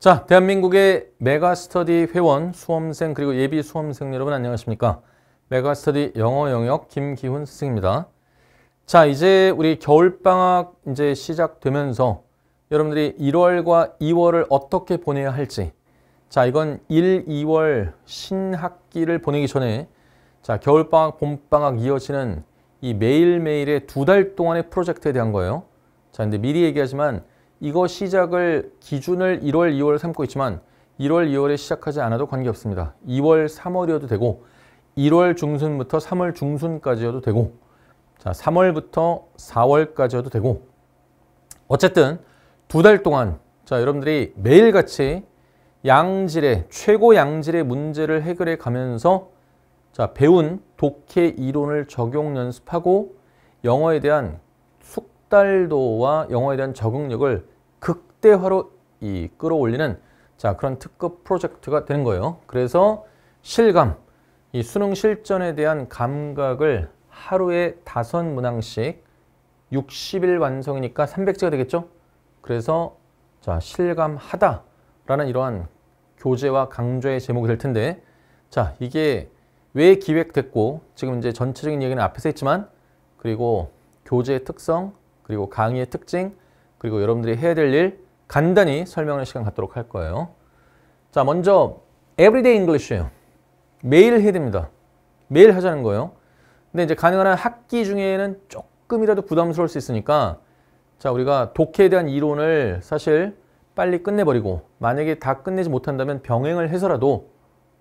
자, 대한민국의 메가스터디 회원, 수험생 그리고 예비 수험생 여러분 안녕하십니까? 메가스터디 영어 영역 김기훈 스승입니다. 자, 이제 우리 겨울방학 이제 시작되면서 여러분들이 1월과 2월을 어떻게 보내야 할지 자, 이건 1, 2월 신학기를 보내기 전에 자, 겨울방학, 봄방학 이어지는 이 매일매일의 두 달 동안의 프로젝트에 대한 거예요. 자, 근데 미리 얘기하지만 이거 시작을 기준을 1월, 2월 삼고 있지만 1월, 2월에 시작하지 않아도 관계없습니다. 2월, 3월이어도 되고 1월 중순부터 3월 중순까지여도 되고 자 3월부터 4월까지여도 되고 어쨌든 두 달 동안 자 여러분들이 매일같이 양질의 최고 양질의 문제를 해결해 가면서 자 배운 독해 이론을 적용 연습하고 영어에 대한 숙달도와 영어에 대한 적응력을 극대화로 이 끌어올리는 자 그런 특급 프로젝트가 되는 거예요. 그래서 실감, 이 수능 실전에 대한 감각을 하루에 다섯 문항씩 60일 완성이니까 300제가 되겠죠? 그래서 자 실감하다라는 이러한 교재와 강좌의 제목이 될 텐데 자 이게 왜 기획됐고 지금 이제 전체적인 얘기는 앞에서 했지만 그리고 교재의 특성 그리고 강의의 특징 그리고 여러분들이 해야 될 일 간단히 설명할 시간 갖도록 할 거예요. 자, 먼저 everyday English예요. 매일 해야 됩니다. 매일 하자는 거예요. 근데 이제 가능한 학기 중에는 조금이라도 부담스러울 수 있으니까 자, 우리가 독해에 대한 이론을 사실 빨리 끝내버리고 만약에 다 끝내지 못한다면 병행을 해서라도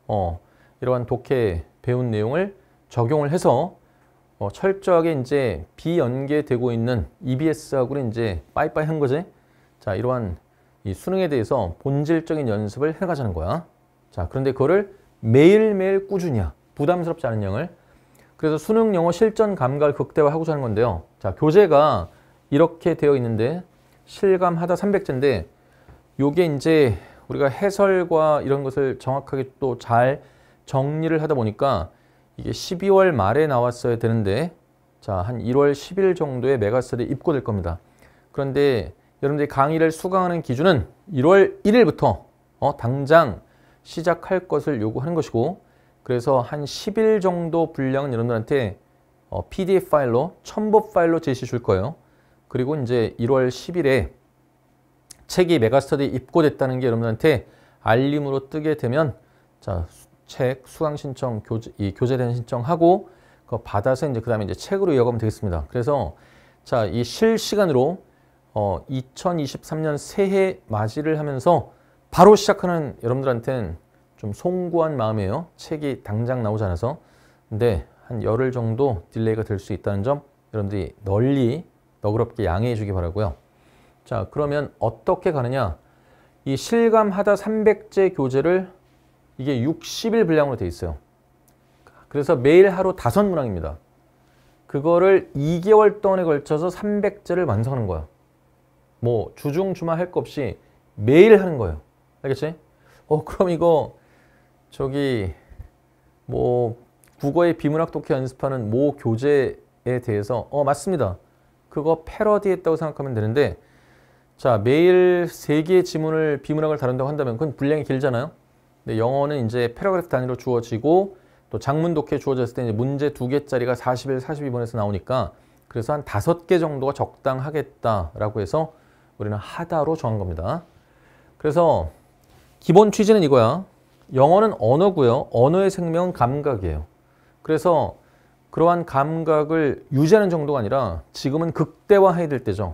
어, 이러한 독해 배운 내용을 적용을 해서 어, 철저하게 이제 비연계되고 있는 EBS하고는 이제 빠이빠이 한 거지. 자, 이러한 이 수능에 대해서 본질적인 연습을 해가자는 거야. 자, 그런데 그거를 매일매일 꾸준히 야 부담스럽지 않은 영을 그래서 수능 영어 실전 감각을 극대화하고자 하는 건데요. 자, 교재가 이렇게 되어 있는데 실감하다 300제인데 요게 이제 우리가 해설과 이런 것을 정확하게 또 잘 정리를 하다 보니까 이게 12월 말에 나왔어야 되는데 자, 한 1월 10일 정도에 메가셀에 입고될 겁니다. 그런데 여러분들이 강의를 수강하는 기준은 1월 1일부터 어, 당장 시작할 것을 요구하는 것이고 그래서 한 10일 정도 분량은 여러분들한테 어, PDF 파일로, 첨부 파일로 제시해 줄 거예요. 그리고 이제 1월 10일에 책이 메가스터디에 입고됐다는 게 여러분들한테 알림으로 뜨게 되면 자책 수강 신청 교재 이 교재된 신청하고 그 받아서 이제 그다음에 이제 책으로 이어가면 되겠습니다. 그래서 자, 이 실시간으로 어 2023년 새해 맞이를 하면서 바로 시작하는 여러분들한테는 좀 송구한 마음이에요. 책이 당장 나오지 않아서. 근데 한 열흘 정도 딜레이가 될 수 있다는 점 여러분들이 널리 너그럽게 양해해 주기 바라고요. 자, 그러면 어떻게 가느냐? 이 실감하다 300제 교재를 이게 60일 분량으로 돼 있어요. 그래서 매일 하루 다섯 문항입니다. 그거를 2개월 동안에 걸쳐서 300제를 완성하는 거야. 뭐 주중 주말 할거 없이 매일 하는 거예요. 알겠지? 어 그럼 이거 저기 뭐 국어의 비문학 독해 연습하는 모 교재에 대해서 어 맞습니다. 그거 패러디했다고 생각하면 되는데 자 매일 3개의 지문을 비문학을 다룬다고 한다면 그건 분량이 길잖아요. 근데 네, 영어는 이제 패러그래프 단위로 주어지고 또 장문 독해 주어졌을 때 이제 문제 두 개짜리가 4 0일 42번에서 나오니까 그래서 한 다섯 개 정도가 적당하겠다라고 해서 우리는 하다로 정한 겁니다. 그래서 기본 취지는 이거야. 영어는 언어고요. 언어의 생명은 감각이에요. 그래서 그러한 감각을 유지하는 정도가 아니라 지금은 극대화해야 될 때죠.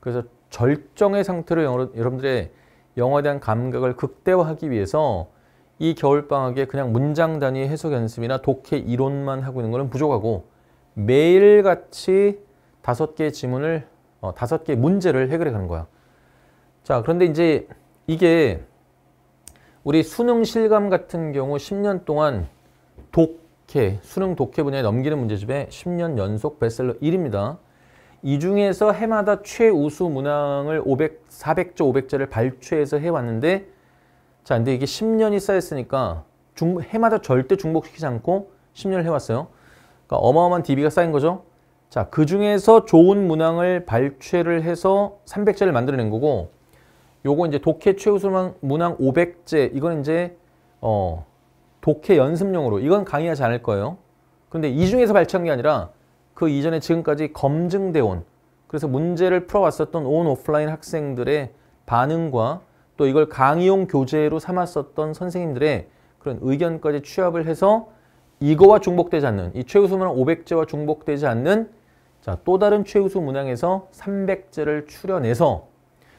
그래서 절정의 상태로 여러분들의 영어에 대한 감각을 극대화하기 위해서 이 겨울방학에 그냥 문장 단위 해석 연습이나 독해 이론만 하고 있는 것은 부족하고 매일같이 다섯 개 지문을 어, 다섯 어, 개 문제를 해결해 가는 거야. 자 그런데 이제 이게 우리 수능 실감 같은 경우 10년 동안 독해, 수능 독해 분야에 넘기는 문제집에 10년 연속 베스트셀러 1입니다. 이 중에서 해마다 최우수 문항을 500, 400조, 500자를 발췌해서 해왔는데 자, 근데 이게 10년이 쌓였으니까 중, 해마다 절대 중복시키지 않고 10년을 해왔어요. 그러니까 어마어마한 DB가 쌓인 거죠. 자, 그 중에서 좋은 문항을 발췌를 해서 300제를 만들어낸 거고, 요거 이제 독해 최우수 문항 500제, 이건 이제, 어, 독해 연습용으로, 이건 강의하지 않을 거예요. 근데 이 중에서 발췌한 게 아니라, 그 이전에 지금까지 검증되어 온, 그래서 문제를 풀어왔었던 온 오프라인 학생들의 반응과 또 이걸 강의용 교재로 삼았었던 선생님들의 그런 의견까지 취합을 해서 이거와 중복되지 않는 이 최우수 문항 500제와 중복되지 않는 자, 또 다른 최우수 문항에서 300제를 출연해서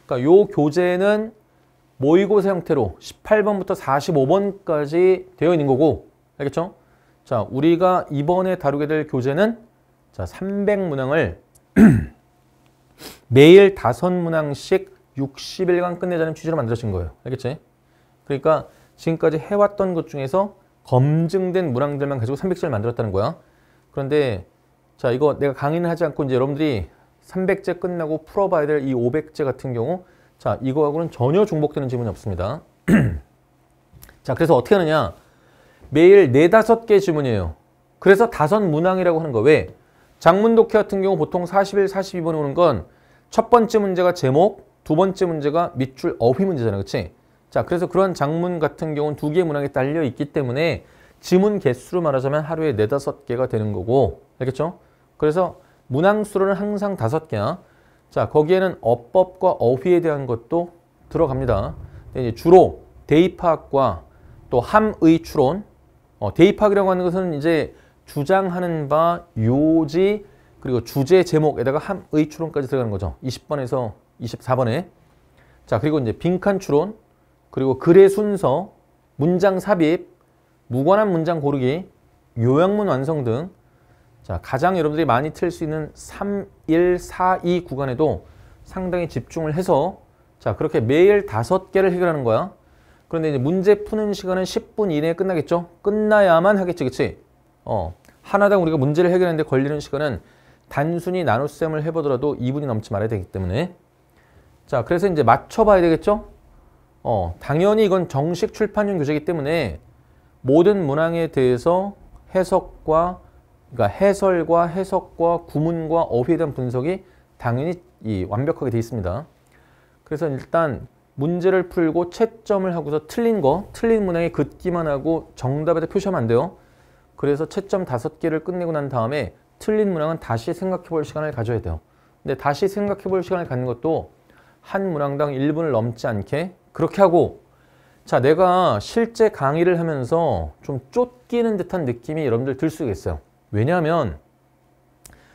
그러니까 요 교재는 모의고사 형태로 18번부터 45번까지 되어 있는 거고 알겠죠? 자, 우리가 이번에 다루게 될 교재는 자, 300문항을 매일 5 문항씩 60일간 끝내자는 취지로 만들어진 거예요. 알겠지? 그러니까 지금까지 해왔던 것 중에서 검증된 문항들만 가지고 3 0 0제를 만들었다는 거야. 그런데 자 이거 내가 강의는 하지 않고 이제 여러분들이 300제 끝나고 풀어봐야 될 이 500제 같은 경우 자 이거하고는 전혀 중복되는 질문이 없습니다. 자 그래서 어떻게 하느냐 매일 4, 5개 질문이에요. 그래서 다섯 문항이라고 하는 거 왜? 장문 독해 같은 경우 보통 40일, 42번 에 오는 건 첫 번째 문제가 제목, 두 번째 문제가 밑줄 어휘 문제잖아요. 그치 자, 그래서 그런 장문 같은 경우는 두 개의 문항에 딸려 있기 때문에 지문 개수로 말하자면 하루에 네다섯 개가 되는 거고 알겠죠? 그래서 문항 수로는 항상 다섯 개야. 자, 거기에는 어법과 어휘에 대한 것도 들어갑니다. 이제 주로 대입학과 또 함의 추론 어, 대입학이라고 하는 것은 이제 주장하는 바 요지 그리고 주제 제목에다가 함의 추론까지 들어가는 거죠. 20번에서 24번에. 자, 그리고 이제 빈칸 추론, 그리고 글의 순서, 문장 삽입, 무관한 문장 고르기, 요약문 완성 등 자, 가장 여러분들이 많이 틀 수 있는 3, 1, 4, 2 구간에도 상당히 집중을 해서 자, 그렇게 매일 다섯 개를 해결하는 거야. 그런데 이제 문제 푸는 시간은 10분 이내에 끝나겠죠? 끝나야만 하겠지, 그치? 어. 하나당 우리가 문제를 해결하는데 걸리는 시간은 단순히 나눗셈을 해보더라도 2분이 넘지 말아야 되기 때문에 자 그래서 이제 맞춰봐야 되겠죠? 어 당연히 이건 정식 출판용 교재이기 때문에 모든 문항에 대해서 해석과 그러니까 해설과 해석과 구문과 어휘에 대한 분석이 당연히 이, 완벽하게 되어 있습니다. 그래서 일단 문제를 풀고 채점을 하고서 틀린 거, 틀린 문항에 긋기만 하고 정답에다 표시하면 안 돼요. 그래서 채점 5 개를 끝내고 난 다음에 틀린 문항은 다시 생각해 볼 시간을 가져야 돼요. 근데 다시 생각해 볼 시간을 갖는 것도 한 문항당 1분을 넘지 않게 그렇게 하고 자 내가 실제 강의를 하면서 좀 쫓기는 듯한 느낌이 여러분들 들 수 있어요. 왜냐하면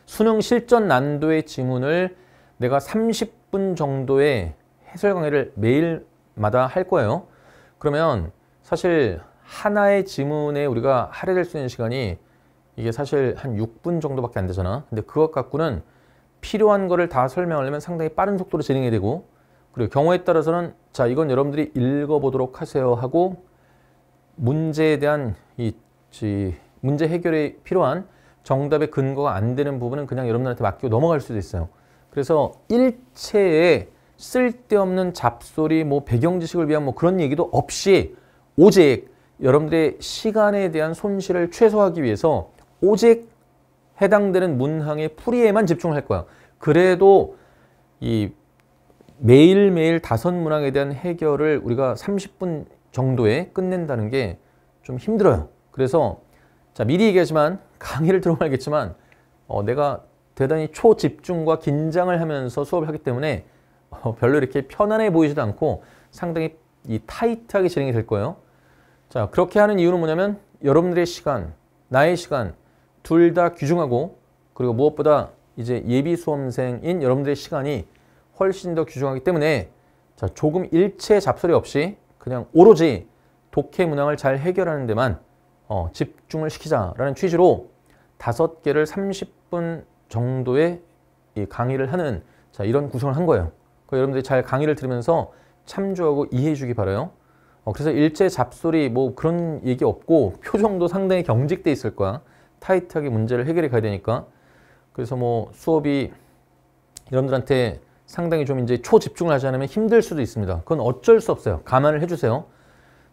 수능 실전 난도의 지문을 내가 30분 정도의 해설 강의를 매일마다 할 거예요. 그러면 사실 하나의 지문에 우리가 할애될 수 있는 시간이 이게 사실 한 6분 정도밖에 안 되잖아. 근데 그것 갖고는 필요한 거를 다 설명하려면 상당히 빠른 속도로 진행이 되고 그리고 경우에 따라서는 자 이건 여러분들이 읽어보도록 하세요 하고 문제에 대한 이, 이 문제 해결에 필요한 정답의 근거가 안 되는 부분은 그냥 여러분들한테 맡기고 넘어갈 수도 있어요. 그래서 일체의 쓸데없는 잡소리, 뭐 배경 지식을 위한 뭐 그런 얘기도 없이 오직 여러분들의 시간에 대한 손실을 최소화하기 위해서 오직 해당되는 문항의 풀이에만 집중할 을 거야. 그래도 이 매일매일 다섯 문항에 대한 해결을 우리가 30분 정도에 끝낸다는 게 좀 힘들어요. 그래서 자 미리 얘기하지만 강의를 들어면 알겠지만 어, 내가 대단히 초집중과 긴장을 하면서 수업을 하기 때문에 어, 별로 이렇게 편안해 보이지도 않고 상당히 이 타이트하게 진행이 될 거예요. 자 그렇게 하는 이유는 뭐냐면 여러분들의 시간, 나의 시간, 둘다 귀중하고 그리고 무엇보다 이제 예비 수험생인 여러분들의 시간이 훨씬 더 귀중하기 때문에 자, 조금 일체 잡소리 없이 그냥 오로지 독해 문항을 잘 해결하는 데만 어, 집중을 시키자라는 취지로 다섯 개를 30분 정도의 강의를 하는 자, 이런 구성을 한 거예요. 그 여러분들이 잘 강의를 들으면서 참조하고 이해해 주기 바라요. 어, 그래서 일체 잡소리 뭐 그런 얘기 없고 표정도 상당히 경직돼 있을 거야. 타이트하게 문제를 해결해 가야 되니까 그래서 뭐 수업이 여러분들한테 상당히 좀 이제 초집중을 하지 않으면 힘들 수도 있습니다. 그건 어쩔 수 없어요. 감안을 해주세요.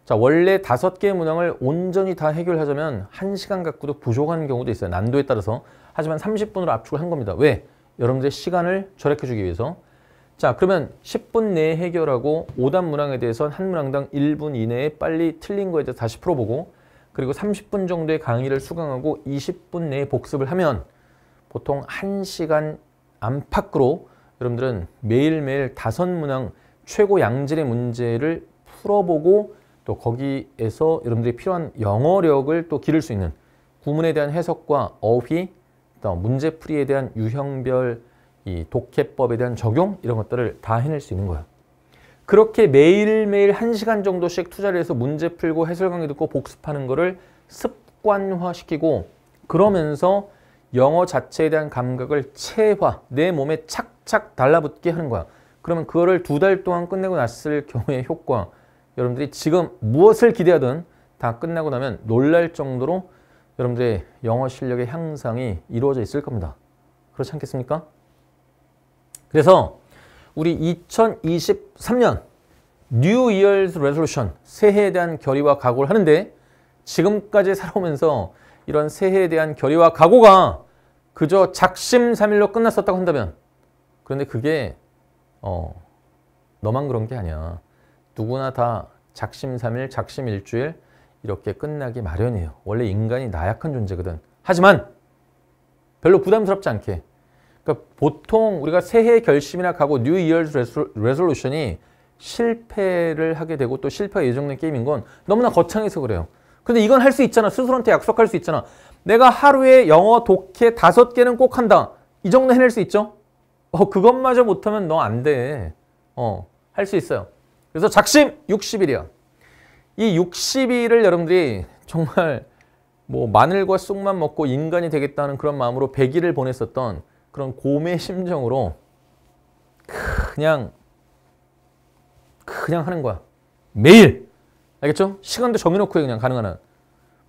자, 원래 다섯 개의 문항을 온전히 다 해결하자면 한시간 갖고도 부족한 경우도 있어요. 난도에 따라서. 하지만 30분으로 압축을 한 겁니다. 왜? 여러분들의 시간을 절약해주기 위해서. 자, 그러면 10분 내에 해결하고 5단 문항에 대해서는 한 문항당 1분 이내에 빨리 틀린 거에 대해서 다시 풀어보고 그리고 30분 정도의 강의를 수강하고 20분 내에 복습을 하면 보통 1시간 안팎으로 여러분들은 매일매일 다섯 문항 최고 양질의 문제를 풀어보고 또 거기에서 여러분들이 필요한 영어력을 또 기를 수 있는 구문에 대한 해석과 어휘, 또 문제풀이에 대한 유형별 이 독해법에 대한 적용 이런 것들을 다 해낼 수 있는 거예요. 그렇게 매일매일 한시간 정도씩 투자를 해서 문제 풀고 해설 강의 듣고 복습하는 거를 습관화시키고 그러면서 영어 자체에 대한 감각을 체화, 내 몸에 착착 달라붙게 하는 거야. 그러면 그거를 두 달 동안 끝내고 났을 경우의 효과 여러분들이 지금 무엇을 기대하든 다 끝나고 나면 놀랄 정도로 여러분들의 영어 실력의 향상이 이루어져 있을 겁니다. 그렇지 않겠습니까? 그래서 우리 2023년 뉴 이어스 레졸루션 새해에 대한 결의와 각오를 하는데 지금까지 살아오면서 이런 새해에 대한 결의와 각오가 그저 작심삼일로 끝났었다고 한다면 그런데 그게 어 너만 그런 게 아니야. 누구나 다 작심삼일, 작심일주일 이렇게 끝나기 마련이에요. 원래 인간이 나약한 존재거든. 하지만 별로 부담스럽지 않게 그러니까 보통 우리가 새해 결심이나 각오, 뉴 이어 레솔루션이 실패를 하게 되고 또 실패가 예정된 게임인 건 너무나 거창해서 그래요. 근데 이건 할 수 있잖아. 스스로한테 약속할 수 있잖아. 내가 하루에 영어 독해 다섯 개는 꼭 한다. 이 정도 해낼 수 있죠? 어, 그것마저 못하면 너 안 돼. 어, 할 수 있어요. 그래서 작심 60일이야. 이 60일을 여러분들이 정말 뭐 마늘과 쑥만 먹고 인간이 되겠다는 그런 마음으로 100일을 보냈었던 그런 곰의 심정으로 그냥 그냥 하는 거야. 매일. 알겠죠? 시간도 정해놓고 그냥 가능한 한.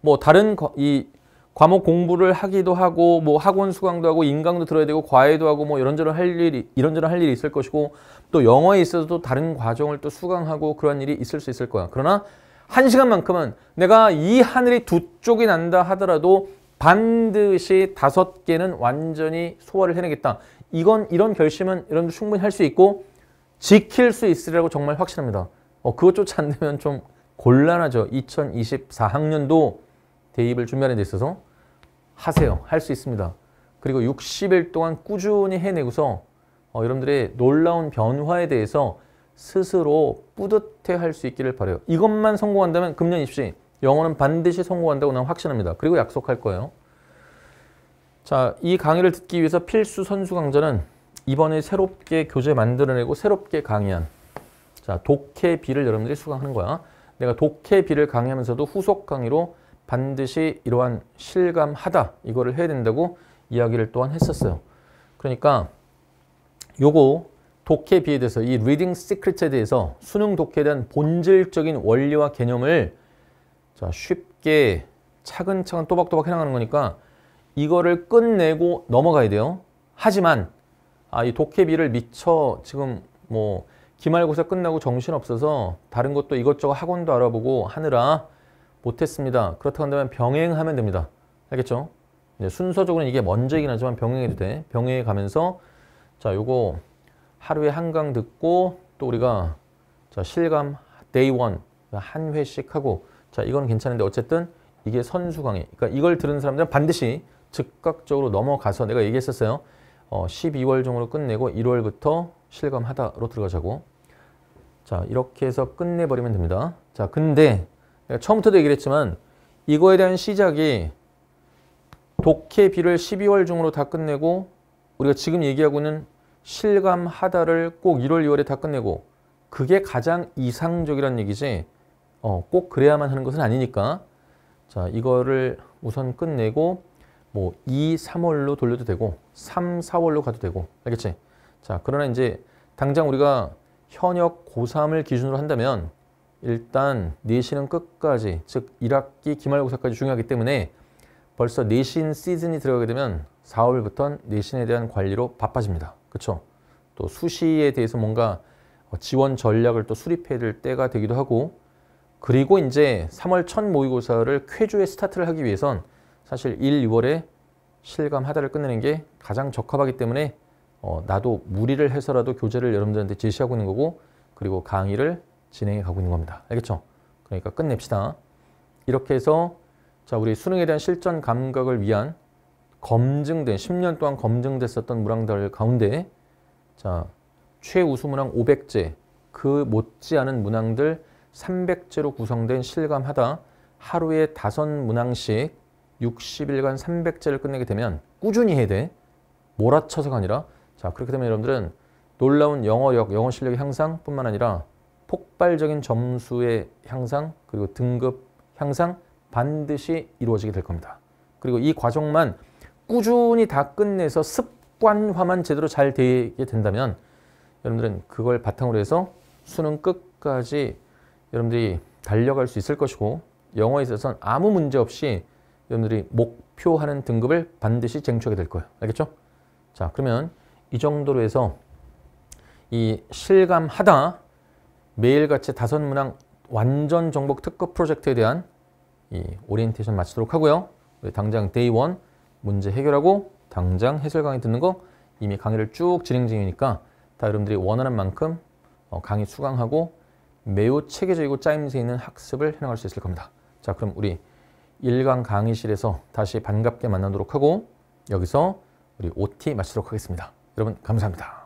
뭐 다른 거, 이 과목 공부를 하기도 하고 뭐 학원 수강도 하고 인강도 들어야 되고 과외도 하고 뭐 이런저런 할 일이 이런저런 할 일이 있을 것이고 또 영어에 있어서도 다른 과정을 또 수강하고 그런 일이 있을 수 있을 거야. 그러나 한 시간만큼은 내가 이 하늘이 두 쪽이 난다 하더라도 반드시 다섯 개는 완전히 소화를 해내겠다. 이건 이런 결심은 여러분들 충분히 할 수 있고 지킬 수 있으리라고 정말 확신합니다. 어, 그것조차 안 되면 좀 곤란하죠. 2024학년도 대입을 준비하는 데 있어서 하세요. 할 수 있습니다. 그리고 60일 동안 꾸준히 해내고서 어, 여러분들의 놀라운 변화에 대해서 스스로 뿌듯해 할 수 있기를 바래요. 이것만 성공한다면 금년 입시 영어는 반드시 성공한다고 나는 확신합니다. 그리고 약속할 거예요. 자, 이 강의를 듣기 위해서 필수 선수 강좌는 이번에 새롭게 교재 만들어내고 새롭게 강의한 자, 독해비를 여러분들이 수강하는 거야. 내가 독해비를 강의하면서도 후속 강의로 반드시 이러한 실감하다 이거를 해야 된다고 이야기를 또한 했었어요. 그러니까 요거 독해비에 대해서 이 리딩 시크릿에 대해서 수능 독해에 대한 본질적인 원리와 개념을 자, 쉽게 차근차근 또박또박 해나가는 거니까 이거를 끝내고 넘어가야 돼요. 하지만 아, 이 도깨비를 미쳐 지금 뭐 기말고사 끝나고 정신없어서 다른 것도 이것저것 학원도 알아보고 하느라 못했습니다. 그렇다고 한다면 병행하면 됩니다. 알겠죠? 네, 순서적으로는 이게 먼저이긴 하지만 병행해도 돼. 병행해 가면서 자, 요거 하루에 한강 듣고 또 우리가 자, 실감 데이 원한 회씩 하고 자, 이건 괜찮은데 어쨌든 이게 선수 강의. 그러니까 이걸 들은 사람들은 반드시 즉각적으로 넘어가서 내가 얘기했었어요. 어, 12월 중으로 끝내고 1월부터 실감하다로 들어가자고. 자, 이렇게 해서 끝내버리면 됩니다. 자, 근데 내가 처음부터도 얘기를 했지만 이거에 대한 시작이 독해비를 12월 중으로 다 끝내고 우리가 지금 얘기하고 있는 실감하다를 꼭 1월, 2월에 다 끝내고 그게 가장 이상적이라는 얘기지 어, 꼭 그래야만 하는 것은 아니니까 자 이거를 우선 끝내고 뭐 2, 3월로 돌려도 되고 3, 4월로 가도 되고 알겠지? 자 그러나 이제 당장 우리가 현역 고3을 기준으로 한다면 일단 내신은 끝까지 즉 1학기 기말고사까지 중요하기 때문에 벌써 내신 시즌이 들어가게 되면 4월부터는 내신에 대한 관리로 바빠집니다. 그렇또 수시에 대해서 뭔가 어, 지원 전략을 또 수립해야 될 때가 되기도 하고 그리고 이제 3월 첫 모의고사를 쾌주에 스타트를 하기 위해선 사실 1, 2월에 실감 하다를 끝내는 게 가장 적합하기 때문에 어, 나도 무리를 해서라도 교재를 여러분들한테 제시하고 있는 거고 그리고 강의를 진행해 가고 있는 겁니다. 알겠죠? 그러니까 끝냅시다. 이렇게 해서 자 우리 수능에 대한 실전 감각을 위한 검증된 10년 동안 검증됐었던 문항들 가운데 자 최우수 문항 500제 그 못지않은 문항들 300제로 구성된 실감하다 하루에 다섯 문항씩 60일간 300제를 끝내게 되면 꾸준히 해야 돼. 몰아쳐서가 아니라 자 그렇게 되면 여러분들은 놀라운 영어력, 영어 실력 향상뿐만 아니라 폭발적인 점수의 향상 그리고 등급 향상 반드시 이루어지게 될 겁니다. 그리고 이 과정만 꾸준히 다 끝내서 습관화만 제대로 잘 되게 된다면 여러분들은 그걸 바탕으로 해서 수능 끝까지 여러분들이 달려갈 수 있을 것이고 영어에 있어서는 아무 문제 없이 여러분들이 목표하는 등급을 반드시 쟁취하게 될 거예요. 알겠죠? 자 그러면 이 정도로 해서 이 실감하다 매일같이 다섯 문항 완전 정복 특급 프로젝트에 대한 이 오리엔테이션 마치도록 하고요. 우리 당장 데이 원 문제 해결하고 당장 해설 강의 듣는 거 이미 강의를 쭉 진행 중이니까 다 여러분들이 원하는 만큼 어, 강의 수강하고 매우 체계적이고 짜임새 있는 학습을 해나갈 수 있을 겁니다. 자, 그럼 우리 1강 강의실에서 다시 반갑게 만나도록 하고 여기서 우리 OT 마치도록 하겠습니다. 여러분 감사합니다.